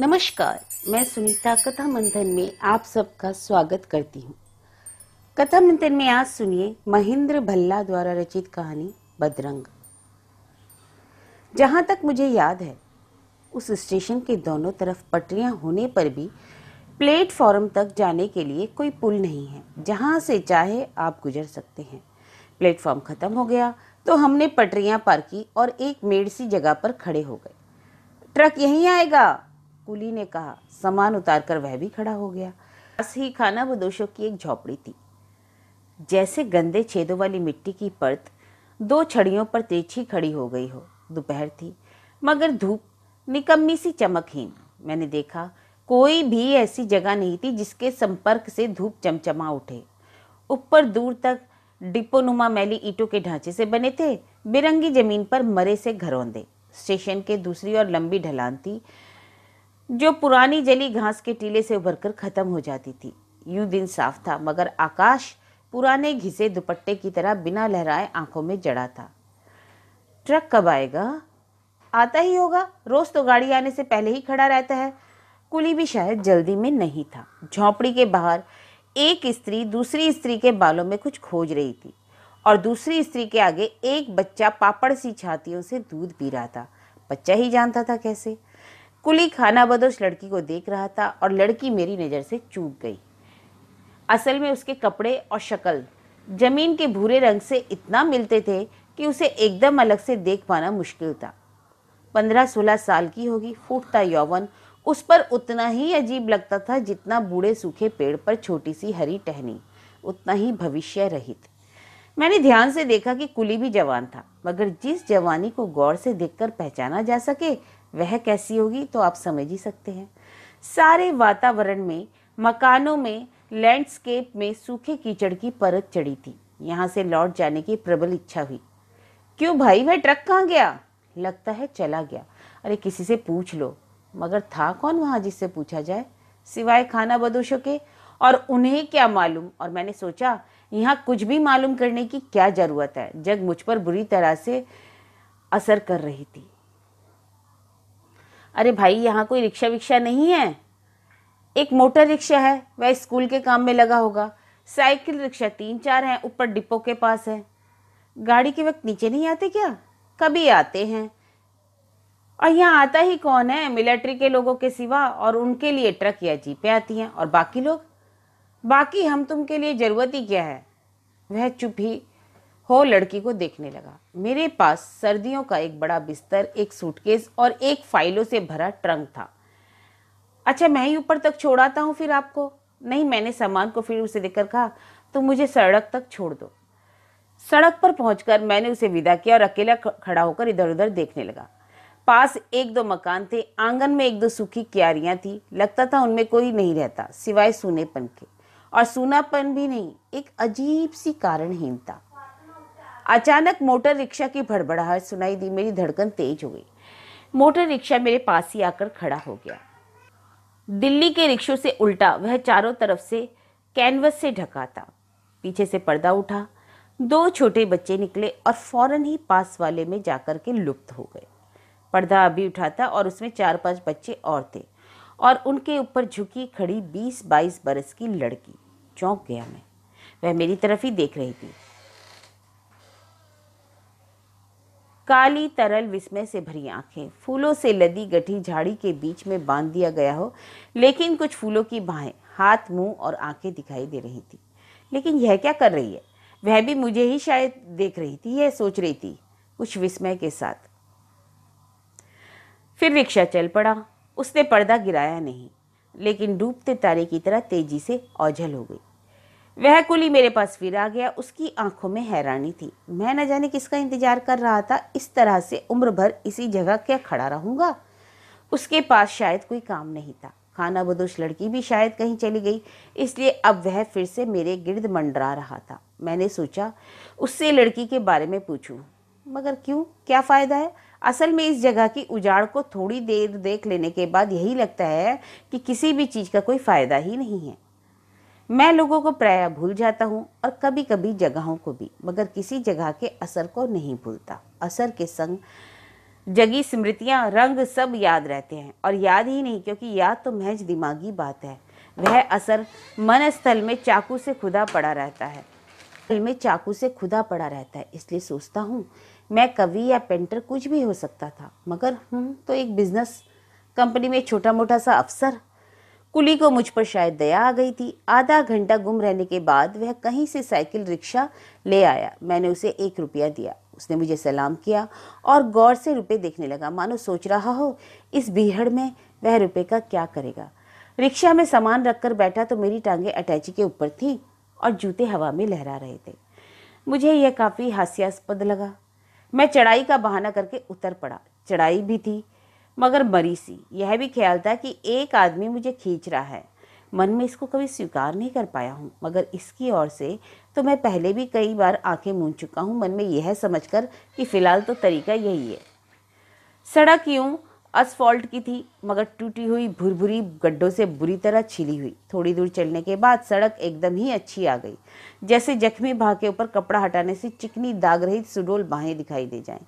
नमस्कार मैं सुनीता कथा मंथन में आप सबका स्वागत करती हूँ कथा मंथन में आज सुनिए महेंद्र भल्ला द्वारा रचित कहानी बदरंग जहाँ तक मुझे याद है उस स्टेशन के दोनों तरफ पटरियाँ होने पर भी प्लेटफॉर्म तक जाने के लिए कोई पुल नहीं है जहाँ से चाहे आप गुजर सकते हैं प्लेटफॉर्म ख़त्म हो गया तो हमने पटरियाँ पार की और एक मेड़ सी जगह पर खड़े हो गए ट्रक यहीं आएगा कुली ने कहा सामान उतार कर वह भी खड़ा हो गया बस ही खाना बदोशों की एक झोपड़ी थी जैसे गंदे छेदों वाली मिट्टी की परत दो छड़ियों पर तेछी खड़ी हो गई हो दोपहर थी मगर धूप निकम्मी सी चमकहीन मैंने देखा कोई भी ऐसी जगह नहीं थी जिसके संपर्क से धूप चमचमा उठे ऊपर दूर तक डिपोनुमा मैली ईटों के ढांचे से बने थे बिरंगी जमीन पर मरे से घरों दे स्टेशन के दूसरी और लंबी ढलान थी जो पुरानी जली घास के टीले से उभरकर खत्म हो जाती थी यूं दिन साफ था मगर आकाश पुराने घिसे दुपट्टे की तरह बिना लहराए आंखों में जड़ा था ट्रक कब आएगा आता ही होगा रोज तो गाड़ी आने से पहले ही खड़ा रहता है कुली भी शायद जल्दी में नहीं था झोंपड़ी के बाहर एक स्त्री दूसरी स्त्री के बालों में कुछ खोज रही थी और दूसरी स्त्री के आगे एक बच्चा पापड़ सी छातियों से दूध पी रहा था बच्चा ही जानता था कैसे कुली खाना बदोश लड़की को देख रहा था और लड़की मेरी नज़र से चूक गई असल में उसके कपड़े और शक्ल जमीन के भूरे रंग से इतना मिलते थे कि उसे एकदम अलग से देख पाना मुश्किल था पंद्रह सोलह साल की होगी फूटता यौवन उस पर उतना ही अजीब लगता था जितना बूढ़े सूखे पेड़ पर छोटी सी हरी टहनी उतना ही भविष्य रहित मैंने ध्यान से देखा कि कुली भी जवान था मगर जिस जवानी को गौर से देखकर पहचाना जा सके वह कैसी होगी तो आप समझ ही सकते हैं सारे वातावरण में मकानों में लैंडस्केप में सूखे कीचड़ की परत चढ़ी थी यहाँ से लौट जाने की प्रबल इच्छा हुई क्यों भाई वह ट्रक कहाँ गया लगता है चला गया अरे किसी से पूछ लो मगर था कौन वहाँ जिससे पूछा जाए सिवाय खाना बदोशों के और उन्हें क्या मालूम और मैंने सोचा यहाँ कुछ भी मालूम करने की क्या ज़रूरत है जग मुझ पर बुरी तरह से असर कर रही थी अरे भाई यहाँ कोई रिक्शा विक्शा नहीं है एक मोटर रिक्शा है वह स्कूल के काम में लगा होगा साइकिल रिक्शा तीन चार हैं ऊपर डिपो के पास है गाड़ी के वक्त नीचे नहीं आते क्या कभी आते हैं और यहाँ आता ही कौन है मिलिट्री के लोगों के सिवा और उनके लिए ट्रक या जीपें आती हैं और बाकी लोग बाकी हम तुम के लिए ज़रूरत ही क्या है वह चुप ही हो लड़की को देखने लगा मेरे पास सर्दियों का एक बड़ा बिस्तर एक सूटकेस और एक फाइलों से भरा ट्रंक था अच्छा मैं ही ऊपर तक छोड़ाता हूँ फिर आपको नहीं मैंने सामान को फिर उसे देखकर कहा तो मुझे सड़क तक छोड़ दो सड़क पर पहुंचकर मैंने उसे विदा किया और अकेला खड़ा होकर इधर उधर देखने लगा पास एक दो मकान थे आंगन में एक दो सूखी क्यारियाँ थी लगता था उनमें कोई नहीं रहता सिवाय सूनेपन के और सूनापन भी नहीं एक अजीब सी कारणहीनता अचानक मोटर रिक्शा की भड़बड़ाहट सुनाई दी मेरी धड़कन तेज हो गई मोटर रिक्शा मेरे पास ही आकर खड़ा हो गया दिल्ली के रिक्शों से उल्टा वह चारों तरफ से कैनवस से ढका था पीछे से पर्दा उठा दो छोटे बच्चे निकले और फौरन ही पास वाले में जाकर के लुप्त हो गए पर्दा अभी उठा था और उसमें चार पांच बच्चे और थे और उनके ऊपर झुकी खड़ी बीस बाईस बरस की लड़की चौंक गया मैं वह मेरी तरफ ही देख रही थी काली तरल विस्मय से भरी आंखें फूलों से लदी गठी झाड़ी के बीच में बांध दिया गया हो लेकिन कुछ फूलों की बाहें हाथ मुंह और आंखें दिखाई दे रही थी लेकिन यह क्या कर रही है वह भी मुझे ही शायद देख रही थी यह सोच रही थी कुछ विस्मय के साथ फिर रिक्शा चल पड़ा उसने पर्दा गिराया नहीं लेकिन डूबते तारे की तरह तेजी से ओझल हो गई वह कुली मेरे पास फिर आ गया उसकी आंखों में हैरानी थी मैं न जाने किसका इंतजार कर रहा था इस तरह से उम्र भर इसी जगह क्या खड़ा रहूँगा उसके पास शायद कोई काम नहीं था खाना बदोश लड़की भी शायद कहीं चली गई इसलिए अब वह फिर से मेरे गिर्द मंडरा रहा था मैंने सोचा उससे लड़की के बारे में पूछूं मगर क्यों क्या फ़ायदा है असल में इस जगह की उजाड़ को थोड़ी देर देख लेने के बाद यही लगता है कि किसी भी चीज़ का कोई फ़ायदा ही नहीं है मैं लोगों को प्राय भूल जाता हूँ और कभी कभी जगहों को भी मगर किसी जगह के असर को नहीं भूलता असर के संग जगी स्मृतियाँ रंग सब याद रहते हैं और याद ही नहीं क्योंकि याद तो महज दिमागी बात है वह असर मन स्थल में चाकू से खुदा पड़ा रहता है दिल में चाकू से खुदा पड़ा रहता है इसलिए सोचता हूँ मैं कवि या पेंटर कुछ भी हो सकता था मगर हूँ तो एक बिजनेस कंपनी में छोटा मोटा सा अफसर कुली को मुझ पर शायद दया आ गई थी आधा घंटा गुम रहने के बाद वह कहीं से साइकिल रिक्शा ले आया मैंने उसे एक रुपया दिया उसने मुझे सलाम किया और गौर से रुपये देखने लगा मानो सोच रहा हो इस भीड़ में वह रुपये का क्या करेगा रिक्शा में सामान रखकर बैठा तो मेरी टांगें अटैची के ऊपर थी और जूते हवा में लहरा रहे थे मुझे यह काफ़ी हास्यास्पद लगा मैं चढ़ाई का बहाना करके उतर पड़ा चढ़ाई भी थी मगर मरी सी यह भी ख्याल था कि एक आदमी मुझे खींच रहा है मन में इसको कभी स्वीकार नहीं कर पाया हूँ मगर इसकी ओर से तो मैं पहले भी कई बार आंखें मूंद चुका हूँ मन में यह समझकर कि फ़िलहाल तो तरीका यही है सड़क यूँ असफॉल्ट की थी मगर टूटी हुई भुरभुरी गड्ढों से बुरी तरह छिली हुई थोड़ी दूर चलने के बाद सड़क एकदम ही अच्छी आ गई जैसे जख्मी भाग के ऊपर कपड़ा हटाने से चिकनी दाग रहित सुडोल बाहें दिखाई दे जाएं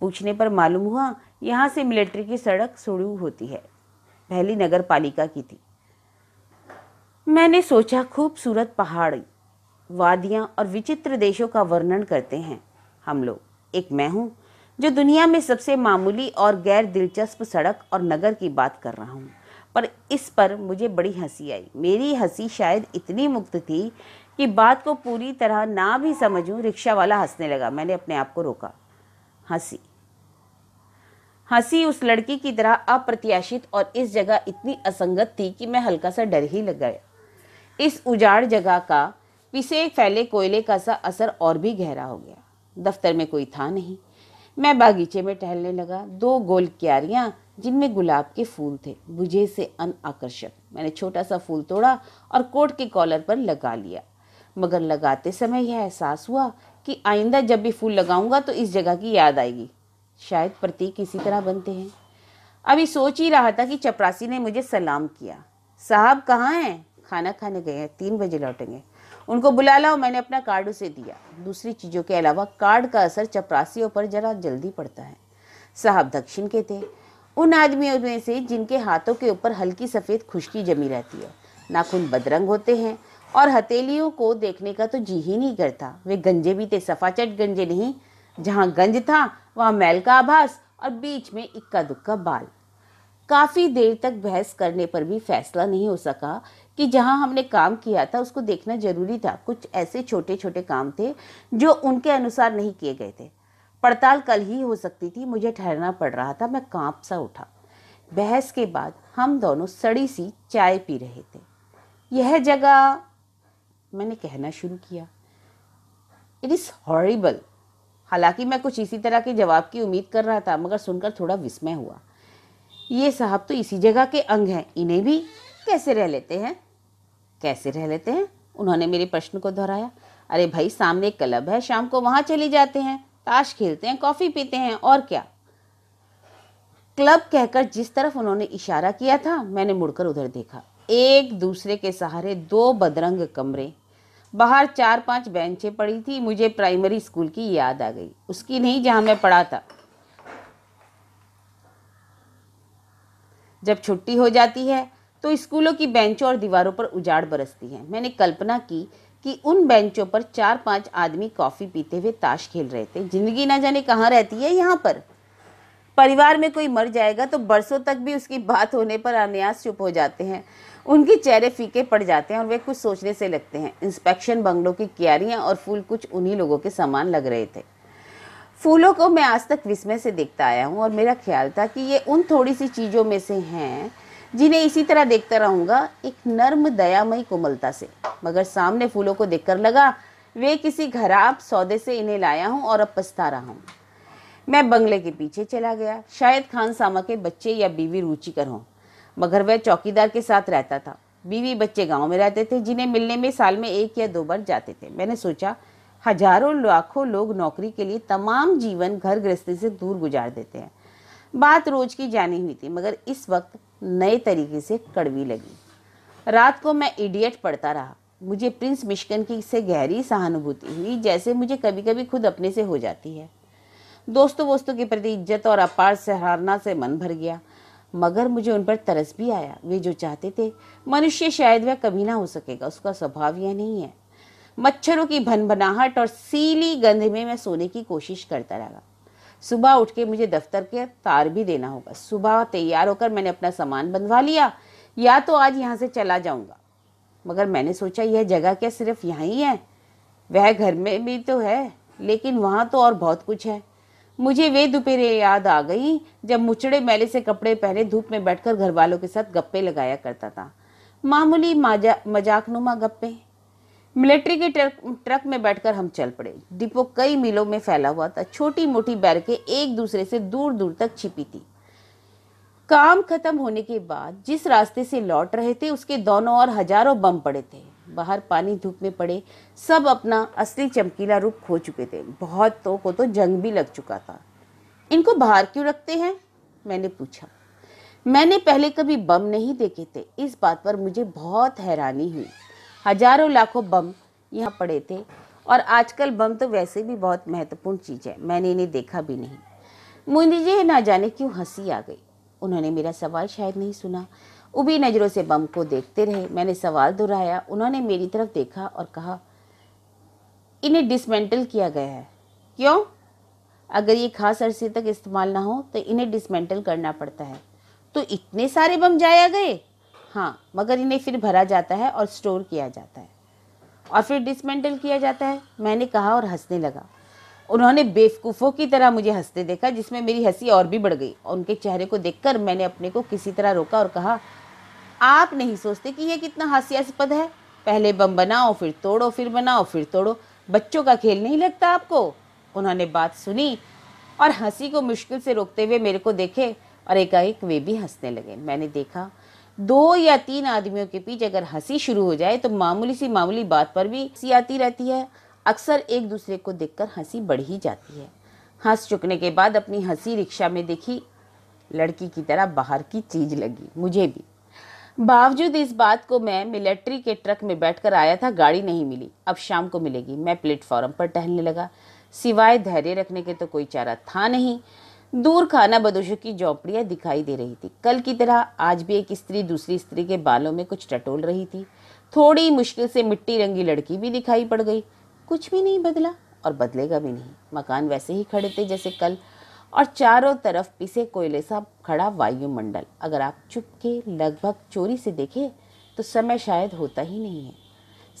पूछने पर मालूम हुआ यहाँ से मिलिट्री की सड़क शुरू होती है पहली नगर पालिका की थी मैंने सोचा खूबसूरत पहाड़ वादियाँ और विचित्र देशों का वर्णन करते हैं हम लोग एक मैं हूँ जो दुनिया में सबसे मामूली और गैर दिलचस्प सड़क और नगर की बात कर रहा हूँ पर इस पर मुझे बड़ी हंसी आई मेरी हंसी शायद इतनी मुक्त थी कि बात को पूरी तरह ना भी समझूं रिक्शा वाला हंसने लगा मैंने अपने आप को रोका हंसी हंसी उस लड़की की तरह अप्रत्याशित और इस जगह इतनी असंगत थी कि मैं हल्का सा डर ही लग गया इस उजाड़ जगह का पिसे फैले कोयले का सा असर और भी गहरा हो गया दफ्तर में कोई था नहीं मैं बागीचे में टहलने लगा दो गोल क्यारियाँ जिनमें गुलाब के फूल थे बुझे से अन आकर्षक मैंने छोटा सा फूल तोड़ा और कोट के कॉलर पर लगा लिया मगर लगाते समय यह एहसास हुआ कि आइंदा जब भी फूल लगाऊंगा तो इस जगह की याद आएगी शायद प्रतीक इसी तरह बनते हैं अभी सोच ही रहा था कि चपरासी ने मुझे सलाम किया साहब कहाँ हैं खाना खाने गए हैं तीन बजे लौटेंगे उनको बुला लाओ मैंने अपना कार्ड उसे दिया दूसरी चीज़ों के अलावा कार्ड का असर चपरासियों पर ज़रा जल्दी पड़ता है साहब दक्षिण के थे उन आदमियों में से जिनके हाथों के ऊपर हल्की सफ़ेद खुश्की जमी रहती है नाखून बदरंग होते हैं और हथेलियों को देखने का तो जी ही नहीं करता वे गंजे भी थे सफाचट गंजे नहीं जहाँ गंज था वहाँ मैल का आभास और बीच में इक्का दुक्का बाल काफ़ी देर तक बहस करने पर भी फैसला नहीं हो सका कि जहाँ हमने काम किया था उसको देखना जरूरी था कुछ ऐसे छोटे छोटे काम थे जो उनके अनुसार नहीं किए गए थे पड़ताल कल ही हो सकती थी मुझे ठहरना पड़ रहा था मैं कांप सा उठा बहस के बाद हम दोनों सड़ी सी चाय पी रहे थे यह जगह मैंने कहना शुरू किया इट इज़ हॉरिबल हालांकि मैं कुछ इसी तरह के जवाब की उम्मीद कर रहा था मगर सुनकर थोड़ा विस्मय हुआ ये साहब तो इसी जगह के अंग हैं इन्हें भी कैसे रह लेते हैं कैसे रह लेते हैं उन्होंने मेरे प्रश्न को दोहराया अरे भाई सामने एक क्लब है शाम को वहाँ चले जाते हैं ताश खेलते हैं कॉफ़ी पीते हैं और क्या क्लब कहकर जिस तरफ उन्होंने इशारा किया था मैंने मुड़कर उधर देखा एक दूसरे के सहारे दो बदरंग कमरे बाहर चार पांच बेंचें पड़ी थी मुझे प्राइमरी स्कूल की याद आ गई उसकी नहीं जहां मैं पढ़ा था जब छुट्टी हो जाती है तो स्कूलों की बेंचों और दीवारों पर उजाड़ बरसती है मैंने कल्पना की कि उन बेंचों पर चार पांच आदमी कॉफ़ी पीते हुए ताश खेल रहे थे जिंदगी ना जाने कहाँ रहती है यहाँ पर परिवार में कोई मर जाएगा तो बरसों तक भी उसकी बात होने पर अनायास चुप हो जाते हैं उनके चेहरे फीके पड़ जाते हैं और वे कुछ सोचने से लगते हैं इंस्पेक्शन बंगलों की क्यारियाँ और फूल कुछ उन्हीं लोगों के समान लग रहे थे फूलों को मैं आज तक विस्मय से देखता आया हूँ और मेरा ख्याल था कि ये उन थोड़ी सी चीज़ों में से हैं जिन्हें इसी तरह देखता रहूँगा एक नर्म दयामयी कोमलता से मगर सामने फूलों को देखकर लगा वे किसी खराब सौदे से इन्हें लाया हूँ और अब पछता रहा हूँ मैं बंगले के पीछे चला गया शायद खान सामा के बच्चे या बीवी रुचिकर हों मगर वह चौकीदार के साथ रहता था बीवी बच्चे गांव में रहते थे जिन्हें मिलने में साल में एक या दो बार जाते थे मैंने सोचा हजारों लाखों लोग नौकरी के लिए तमाम जीवन घर गृहस्थी से दूर गुजार देते हैं बात रोज की जानी हुई थी मगर इस वक्त नए तरीके से कड़वी लगी रात को मैं इडियट पढ़ता रहा मुझे प्रिंस मिशकन की से गहरी सहानुभूति हुई जैसे मुझे कभी कभी खुद अपने से हो जाती है दोस्तों वोस्तों के प्रति इज्जत और अपार सहारना से मन भर गया मगर मुझे उन पर तरस भी आया वे जो चाहते थे मनुष्य शायद वह कभी ना हो सकेगा उसका स्वभाव यह नहीं है मच्छरों की भनभनाहट और सीली गंध में मैं सोने की कोशिश करता रहा सुबह उठ के मुझे दफ्तर के तार भी देना होगा सुबह तैयार होकर मैंने अपना सामान बंधवा लिया या तो आज यहाँ से चला जाऊँगा मगर मैंने सोचा यह जगह क्या सिर्फ यहाँ ही है वह घर में भी तो है लेकिन वहाँ तो और बहुत कुछ है मुझे वे दोपहरें याद आ गई जब मुचड़े मैले से कपड़े पहने धूप में बैठकर घर वालों के साथ गप्पे लगाया करता था मामूली मजाकनुमा गप्पे मिलिट्री के ट्रक ट्रक में बैठकर हम चल पड़े डिपो कई मीलों में फैला हुआ था छोटी मोटी बैरके एक दूसरे से दूर दूर तक छिपी थी काम खत्म होने के बाद जिस रास्ते से लौट रहे थे उसके दोनों और हजारों बम पड़े थे बाहर पानी धूप में पड़े सब अपना असली चमकीला रूप खो चुके थे बहुत तो को तो जंग भी लग चुका था इनको बाहर क्यों रखते हैं मैंने पूछा मैंने पहले कभी बम नहीं देखे थे इस बात पर मुझे बहुत हैरानी हुई हजारों लाखों बम यहाँ पड़े थे और आजकल बम तो वैसे भी बहुत महत्वपूर्ण चीज़ है मैंने इन्हें देखा भी नहीं जी ना जाने क्यों हंसी आ गई उन्होंने मेरा सवाल शायद नहीं सुना उबी नज़रों से बम को देखते रहे मैंने सवाल दोहराया उन्होंने मेरी तरफ देखा और कहा इन्हें डिसमेंटल किया गया है क्यों अगर ये खास अरसे तक इस्तेमाल ना हो तो इन्हें डिसमेंटल करना पड़ता है तो इतने सारे बम जाया गए हाँ मगर इन्हें फिर भरा जाता है और स्टोर किया जाता है और फिर डिसमेंटल किया जाता है मैंने कहा और हंसने लगा उन्होंने बेवकूफ़ों की तरह मुझे हंसते देखा जिसमें मेरी हंसी और भी बढ़ गई और उनके चेहरे को देखकर मैंने अपने को किसी तरह रोका और कहा आप नहीं सोचते कि यह कितना हास्यास्पद है पहले बम बनाओ फिर तोड़ो फिर बनाओ फिर तोड़ो बच्चों का खेल नहीं लगता आपको उन्होंने बात सुनी और हंसी को मुश्किल से रोकते हुए मेरे को देखे और एकाएक वे भी हंसने लगे मैंने देखा दो या तीन आदमियों के बीच अगर हंसी शुरू हो जाए तो मामूली सी मामूली बात पर भी हंसी आती रहती है अक्सर एक दूसरे को देखकर हंसी बढ़ ही जाती है हंस चुकने के बाद अपनी हंसी रिक्शा में देखी लड़की की तरह बाहर की चीज लगी मुझे भी बावजूद इस बात को मैं मिलिट्री के ट्रक में बैठकर आया था गाड़ी नहीं मिली अब शाम को मिलेगी मैं प्लेटफॉर्म पर टहलने लगा सिवाय धैर्य रखने के तो कोई चारा था नहीं दूर खाना बदोशों की झोंपड़ियाँ दिखाई दे रही थी कल की तरह आज भी एक स्त्री दूसरी स्त्री के बालों में कुछ टटोल रही थी थोड़ी मुश्किल से मिट्टी रंगी लड़की भी दिखाई पड़ गई कुछ भी नहीं बदला और बदलेगा भी नहीं मकान वैसे ही खड़े थे जैसे कल और चारों तरफ पिसे कोयले सा खड़ा वायुमंडल अगर आप चुपके लगभग चोरी से देखें तो समय शायद होता ही नहीं है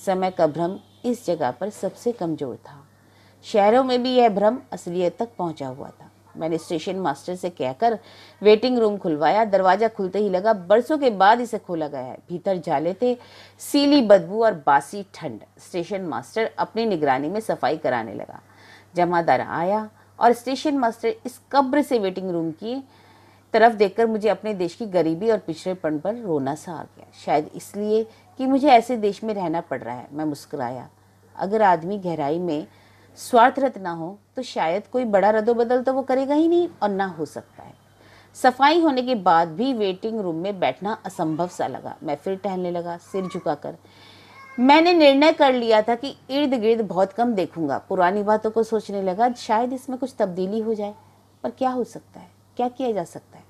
समय का भ्रम इस जगह पर सबसे कमज़ोर था शहरों में भी यह भ्रम असलियत तक पहुंचा हुआ था मैंने स्टेशन मास्टर से कहकर वेटिंग रूम खुलवाया दरवाज़ा खुलते ही लगा बरसों के बाद इसे खोला गया है भीतर जाले थे सीली बदबू और बासी ठंड स्टेशन मास्टर अपनी निगरानी में सफाई कराने लगा जमादार आया और स्टेशन मास्टर इस कब्र से वेटिंग रूम की तरफ देखकर मुझे अपने देश की गरीबी और पिछड़ेपन पर रोना सा आ गया शायद इसलिए कि मुझे ऐसे देश में रहना पड़ रहा है मैं मुस्कुराया अगर आदमी गहराई में स्वार्थरत ना हो तो शायद कोई बड़ा रदोबदल तो वो करेगा ही नहीं और ना हो सकता है सफाई होने के बाद भी वेटिंग रूम में बैठना असंभव सा लगा मैं फिर टहलने लगा सिर झुकाकर मैंने निर्णय कर लिया था कि इर्द गिर्द बहुत कम देखूंगा पुरानी बातों को सोचने लगा शायद इसमें कुछ तब्दीली हो जाए पर क्या हो सकता है क्या किया जा सकता है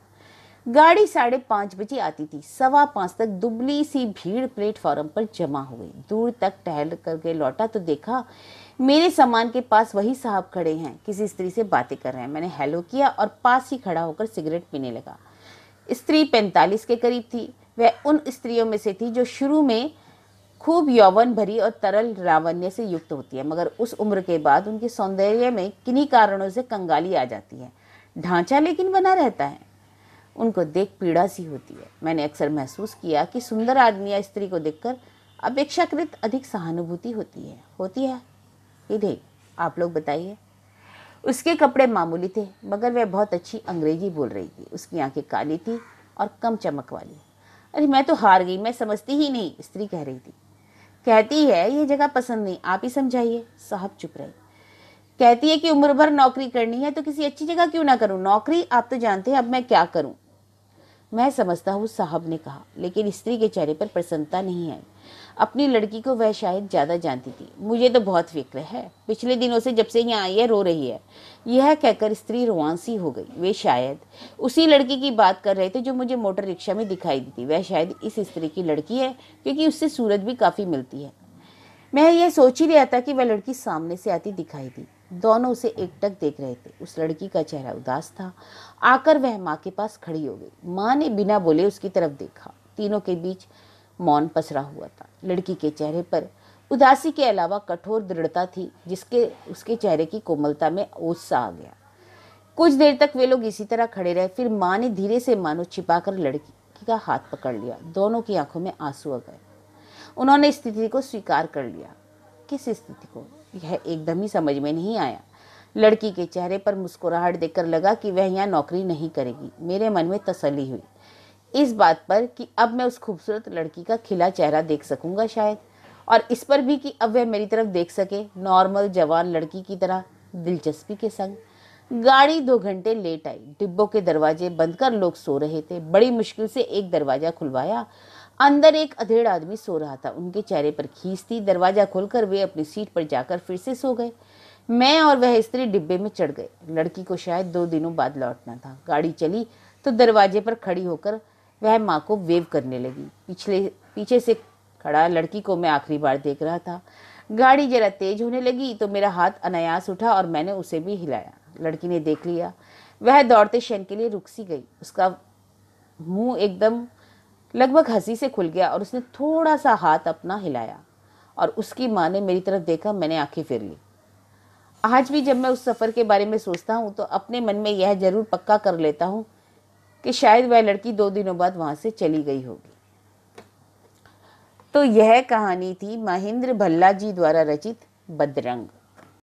गाड़ी साढ़े पाँच बजे आती थी सवा पाँच तक दुबली सी भीड़ प्लेटफॉर्म पर जमा हुई दूर तक टहल करके लौटा तो देखा मेरे सामान के पास वही साहब खड़े हैं किसी स्त्री से बातें कर रहे हैं मैंने हेलो किया और पास ही खड़ा होकर सिगरेट पीने लगा स्त्री पैंतालीस के करीब थी वह उन स्त्रियों में से थी जो शुरू में खूब यौवन भरी और तरल रावण्य से युक्त होती है मगर उस उम्र के बाद उनके सौंदर्य में किन्हीं कारणों से कंगाली आ जाती है ढांचा लेकिन बना रहता है उनको देख पीड़ा सी होती है मैंने अक्सर महसूस किया कि सुंदर आदमी या स्त्री को देखकर अपेक्षाकृत अधिक सहानुभूति होती है होती है ये देख आप लोग बताइए उसके कपड़े मामूली थे मगर वह बहुत अच्छी अंग्रेजी बोल रही थी उसकी आंखें काली थी और कम चमक वाली अरे मैं तो हार गई मैं समझती ही नहीं स्त्री कह रही थी कहती है ये जगह पसंद नहीं आप ही समझाइए साहब चुप रहे कहती है कि उम्र भर नौकरी करनी है तो किसी अच्छी जगह क्यों ना करूं नौकरी आप तो जानते हैं अब मैं क्या करूं मैं समझता हूँ साहब ने कहा लेकिन स्त्री के चेहरे पर प्रसन्नता नहीं आई अपनी लड़की को वह शायद ज़्यादा जानती थी मुझे तो बहुत फिक्र है पिछले दिनों से जब से यहाँ आई है रो रही है यह कहकर स्त्री रोमांसी हो गई वे शायद उसी लड़की की बात कर रहे थे जो मुझे मोटर रिक्शा में दिखाई दी थी वह शायद इस स्त्री की लड़की है क्योंकि उससे सूरत भी काफ़ी मिलती है मैं यह सोच ही रहा था कि वह लड़की सामने से आती दिखाई दी दोनों उसे एकटक देख रहे थे उस लड़की का चेहरा उदास था आकर वह माँ के पास खड़ी हो गई माँ ने बिना बोले उसकी तरफ देखा तीनों के बीच मौन पसरा हुआ था लड़की के चेहरे पर उदासी के अलावा कठोर दृढ़ता थी जिसके उसके चेहरे की कोमलता में ओसा आ गया कुछ देर तक वे लोग इसी तरह खड़े रहे फिर माँ ने धीरे से मानो छिपाकर लड़की का हाथ पकड़ लिया दोनों की आंखों में आंसू आ गए उन्होंने स्थिति को स्वीकार कर लिया किस स्थिति को यह एकदम ही समझ में नहीं आया लड़की के चेहरे पर मुस्कुराहट देखकर लगा कि वह यहाँ नौकरी नहीं करेगी मेरे मन में तसली हुई इस बात पर कि अब मैं उस खूबसूरत लड़की का खिला चेहरा देख सकूंगा शायद और इस पर भी कि अब वह मेरी तरफ देख सके नॉर्मल जवान लड़की की तरह दिलचस्पी के संग गाड़ी दो घंटे लेट आई डिब्बों के दरवाजे बंद कर लोग सो रहे थे बड़ी मुश्किल से एक दरवाज़ा खुलवाया अंदर एक अधेड़ आदमी सो रहा था उनके चेहरे पर खींच थी दरवाज़ा खोलकर वे अपनी सीट पर जाकर फिर से सो गए मैं और वह स्त्री डिब्बे में चढ़ गए लड़की को शायद दो दिनों बाद लौटना था गाड़ी चली तो दरवाजे पर खड़ी होकर वह माँ को वेव करने लगी पिछले पीछे से खड़ा लड़की को मैं आखिरी बार देख रहा था गाड़ी जरा तेज होने लगी तो मेरा हाथ अनायास उठा और मैंने उसे भी हिलाया लड़की ने देख लिया वह दौड़ते शैन के लिए रुक सी गई उसका मुंह एकदम लगभग हंसी से खुल गया और उसने थोड़ा सा हाथ अपना हिलाया और उसकी माँ ने मेरी तरफ देखा मैंने आंखें फिर ली आज भी जब मैं उस सफ़र के बारे में सोचता हूँ तो अपने मन में यह ज़रूर पक्का कर लेता हूँ कि शायद वह लड़की दो दिनों बाद वहाँ से चली गई होगी तो यह कहानी थी महेंद्र भल्ला जी द्वारा रचित बदरंग